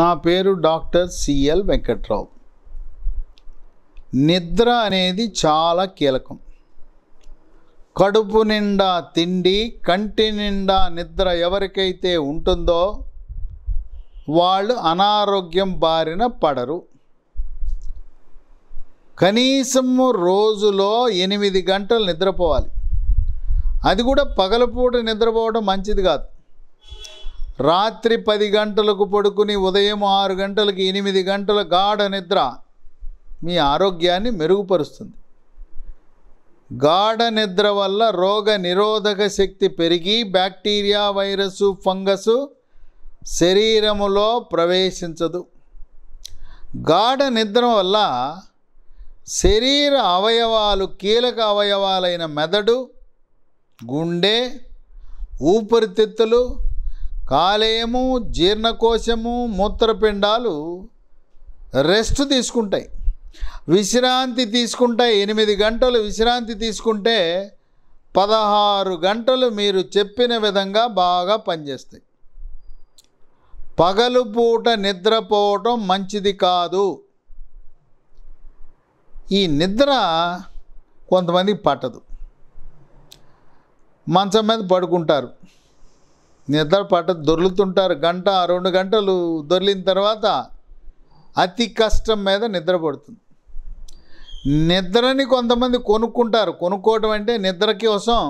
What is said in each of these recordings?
నా పేరు doctor CL Venkatrao నిద్ర అనేది చాలా కీలకం కడుపు నిండా తిండి కంటి నిండా నిద్ర ఎవరికైతే ఉంటుందో వాళ్ళు అనారోగ్యం బారిన పడరు కనీసము రోజులో ఎనిమిది గంటలు నిద్రపోవాలి అది కూడా పగలపూట నిద్రపోవడం మంచిది కాదు రాత్రి పది గంటలకు పడుకుని ఉదయం ఆరు గంటలకు ఎనిమిది గంటల గాఢ నిద్ర మీ ఆరోగ్యాన్ని మెరుగుపరుస్తుంది గాఢ నిద్ర వల్ల రోగ నిరోధక శక్తి పెరిగి బ్యాక్టీరియా వైరస్ ఫంగస్ శరీరములో ప్రవేశించదు గాఢ నిద్ర వల్ల శరీర అవయవాలు కీలక అవయవాలైన మెదడు గుండె ఊపిరితిత్తులు కాలేయము జీర్ణకోశము మూత్రపిండాలు రెస్ట్ తీసుకుంటాయి విశ్రాంతి తీసుకుంటాయి ఎనిమిది గంటలు విశ్రాంతి తీసుకుంటే పదహారు గంటలు మీరు చెప్పిన విధంగా బాగా పనిచేస్తాయి పగలు పూట నిద్రపోవటం మంచిది కాదు ఈ నిద్ర కొంతమంది పట్టదు మంచం మీద పడుకుంటారు నిద్ర పట్ట దొర్లుతుంటారు గంట రెండు గంటలు దొర్లిన తర్వాత అతి కష్టం మీద నిద్ర పడుతుంది నిద్రని కొంతమంది కొనుక్కుంటారు కొనుక్కోవటం అంటే నిద్ర కోసం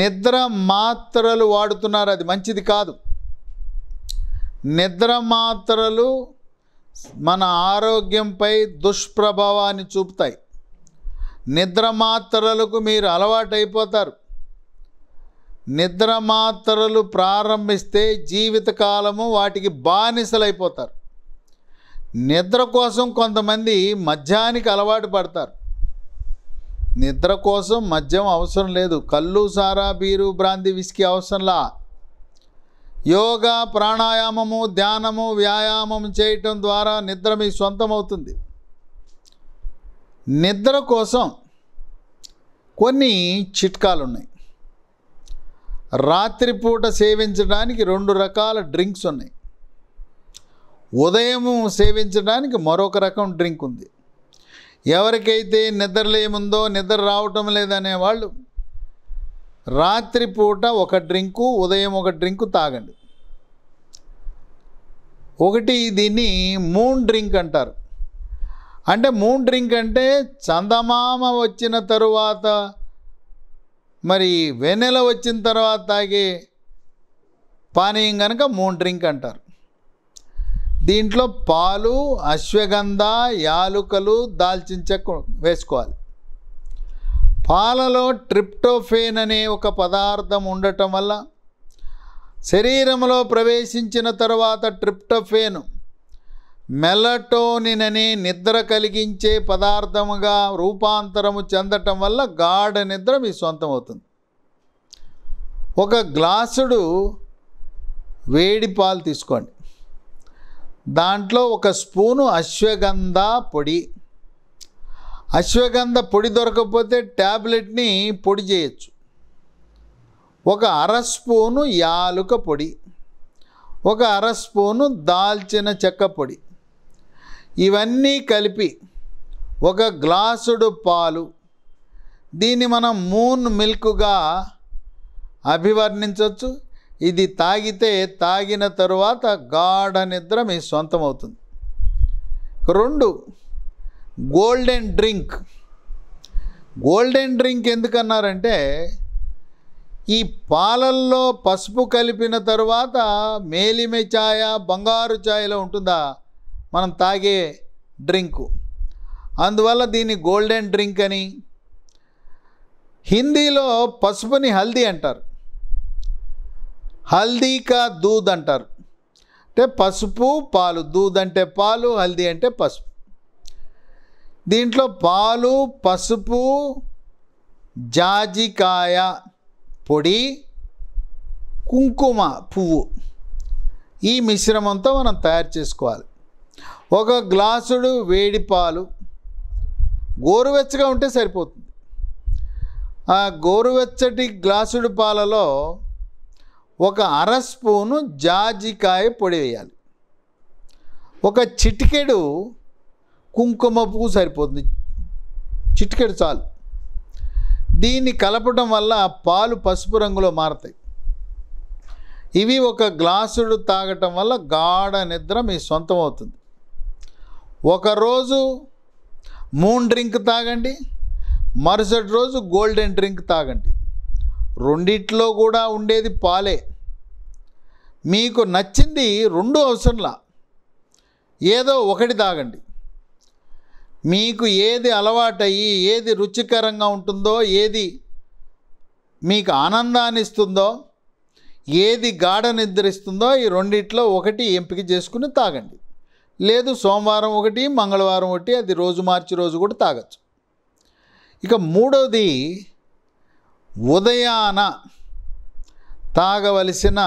నిద్ర మాత్రలు వాడుతున్నారు అది మంచిది కాదు నిద్ర మాత్రలు మన ఆరోగ్యంపై దుష్ప్రభావాన్ని చూపుతాయి నిద్ర మాత్రలకు మీరు అలవాటైపోతారు నిద్ర మాత్రలు ప్రారంభిస్తే జీవితకాలము వాటికి బానిసలైపోతారు నిద్ర కోసం కొంతమంది మద్యానికి అలవాటు పడతారు నిద్ర కోసం మద్యం అవసరం లేదు కళ్ళు సారా బీరు బ్రాంతి విసికి అవసరంలా యోగా ప్రాణాయామము ధ్యానము వ్యాయామం చేయటం ద్వారా నిద్ర మీ సొంతమవుతుంది నిద్ర కోసం కొన్ని చిట్కాలు ఉన్నాయి రాత్రిపూట సేవించడానికి రెండు రకాల డ్రింక్స్ ఉన్నాయి ఉదయం సేవించడానికి మరొక రకం డ్రింక్ ఉంది ఎవరికైతే నిద్రలేముందో నిద్ర రావటం లేదనే వాళ్ళు రాత్రిపూట ఒక డ్రింకు ఉదయం ఒక డ్రింకు తాగండి ఒకటి దీన్ని మూన్ డ్రింక్ అంటారు అంటే మూన్ డ్రింక్ అంటే చందమామ వచ్చిన తరువాత మరి వెన్నెల వచ్చిన తర్వాత తాగే పానీయం కనుక మూన్ డ్రింక్ అంటారు దీంట్లో పాలు అశ్వగంధ యాలుకలు దాల్చిన చెక్క వేసుకోవాలి పాలలో ట్రిప్టోఫేన్ అనే ఒక పదార్థం ఉండటం వల్ల శరీరంలో ప్రవేశించిన తర్వాత ట్రిప్టోఫేను మెలటోనిన్ అనే నిద్ర కలిగించే పదార్థముగా రూపాంతరము చెందటం వల్ల గాఢ నిద్ర మీ సొంతం అవుతుంది ఒక గ్లాసుడు వేడి పాలు తీసుకోండి దాంట్లో ఒక స్పూను అశ్వగంధ పొడి అశ్వగంధ పొడి దొరకకపోతే ట్యాబ్లెట్ని పొడి చేయొచ్చు ఒక అర స్పూను యాలుక పొడి ఒక అర స్పూను దాల్చిన చెక్క పొడి ఇవన్నీ కలిపి ఒక గ్లాసుడు పాలు దీన్ని మనం మూన్ మిల్క్గా అభివర్ణించవచ్చు ఇది తాగితే తాగిన తరువాత గాఢ నిద్ర మీ సొంతం అవుతుంది రెండు గోల్డెన్ డ్రింక్ గోల్డెన్ డ్రింక్ ఎందుకన్నారంటే ఈ పాలల్లో పసుపు కలిపిన తరువాత మేలిమె ఛాయ బంగారు ఛాయలో ఉంటుందా మనం తాగే డ్రింకు అందువల్ల దీన్ని గోల్డెన్ డ్రింక్ అని హిందీలో పసుపుని హల్దీ అంటారు హల్దీ కా దూద్ అంటారు అంటే పసుపు పాలు దూద్ అంటే పాలు హల్దీ అంటే పసుపు దీంట్లో పాలు పసుపు జాజికాయ పొడి కుంకుమ పువ్వు ఈ మిశ్రమంతో మనం తయారు చేసుకోవాలి ఒక గ్లాసుడు వేడి పాలు గోరువెచ్చగా ఉంటే సరిపోతుంది ఆ గోరువెచ్చటి గ్లాసుడు పాలలో ఒక అర స్పూను జాజికాయ పొడి వేయాలి ఒక చిటికెడు కుంకుమ పువ్వు సరిపోతుంది చిటికెడు చాలు దీన్ని కలపడం వల్ల పాలు పసుపు రంగులో మారతాయి ఇవి ఒక గ్లాసుడు తాగటం వల్ల గాఢ నిద్ర మీ సొంతం అవుతుంది ఒకరోజు మూన్ డ్రింక్ తాగండి మరుసటి రోజు గోల్డెన్ డ్రింక్ తాగండి రెండిట్లో కూడా ఉండేది పాలే మీకు నచ్చింది రెండు అవసరంలా ఏదో ఒకటి తాగండి మీకు ఏది అలవాటయ్యి ఏది రుచికరంగా ఉంటుందో ఏది మీకు ఆనందాన్ని ఇస్తుందో ఏది గాఢ నిద్రిస్తుందో ఈ రెండిట్లో ఒకటి ఎంపిక చేసుకుని తాగండి లేదు సోమవారం ఒకటి మంగళవారం ఒకటి అది రోజు మార్చి రోజు కూడా తాగచ్చు ఇక మూడోది ఉదయాన తాగవలసిన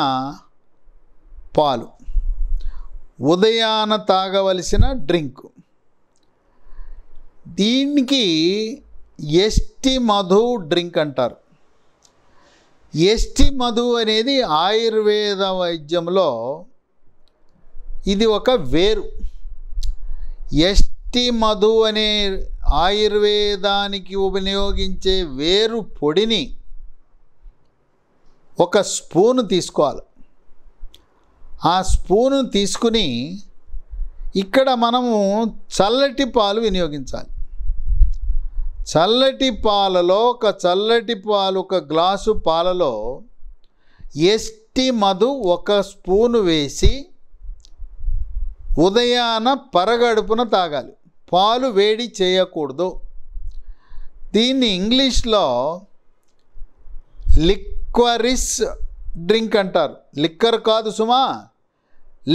పాలు ఉదయాన తాగవలసిన డ్రింక్ దీనికి ఎస్టి మధు డ్రింక్ అంటారు ఎస్టి మధు అనేది ఆయుర్వేద వైద్యంలో ఇది ఒక వేరు ఎస్టి మధు అనే ఆయుర్వేదానికి ఉపయోగించే వేరు పొడిని ఒక స్పూను తీసుకోవాలి ఆ స్పూను తీసుకుని ఇక్కడ మనము చల్లటి పాలు వినియోగించాలి చల్లటి పాలలో ఒక చల్లటి పాలు ఒక గ్లాసు పాలలో ఎస్టి మధు ఒక స్పూను వేసి ఉదయాన పరగడుపున తాగాలి పాలు వేడి చేయకూడదు దీన్ని ఇంగ్లీష్లో లిక్వరిస్ డ్రింక్ అంటారు లిక్కర్ కాదు సుమా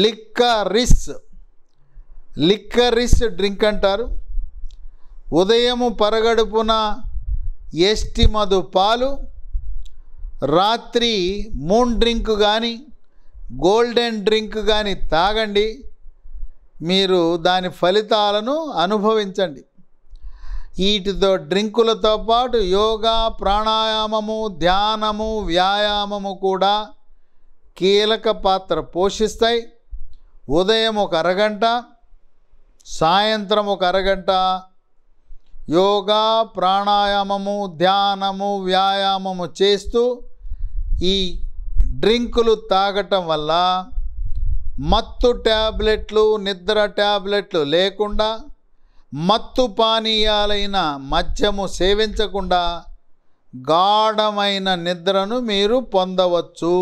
లిక్కరిస్ లిక్కరిస్ డ్రింక్ అంటారు ఉదయము పరగడుపున ఎస్టి మధు పాలు రాత్రి మూన్ డ్రింక్ కానీ గోల్డెన్ డ్రింక్ కానీ తాగండి మీరు దాని ఫలితాలను అనుభవించండి వీటితో డ్రింకులతో పాటు యోగా ప్రాణాయామము ధ్యానము వ్యాయామము కూడా కీలక పాత్ర పోషిస్తాయి ఉదయం ఒక అరగంట సాయంత్రం ఒక అరగంట యోగా ప్రాణాయామము ధ్యానము వ్యాయామము చేస్తూ ఈ డ్రింకులు తాగటం వల్ల మత్తు ట్యాబ్లెట్లు నిద్ర ట్యాబ్లెట్లు లేకుండా మత్తు పానీయాలైన మద్యము సేవించకుండా గాఢమైన నిద్రను మీరు పొందవచ్చు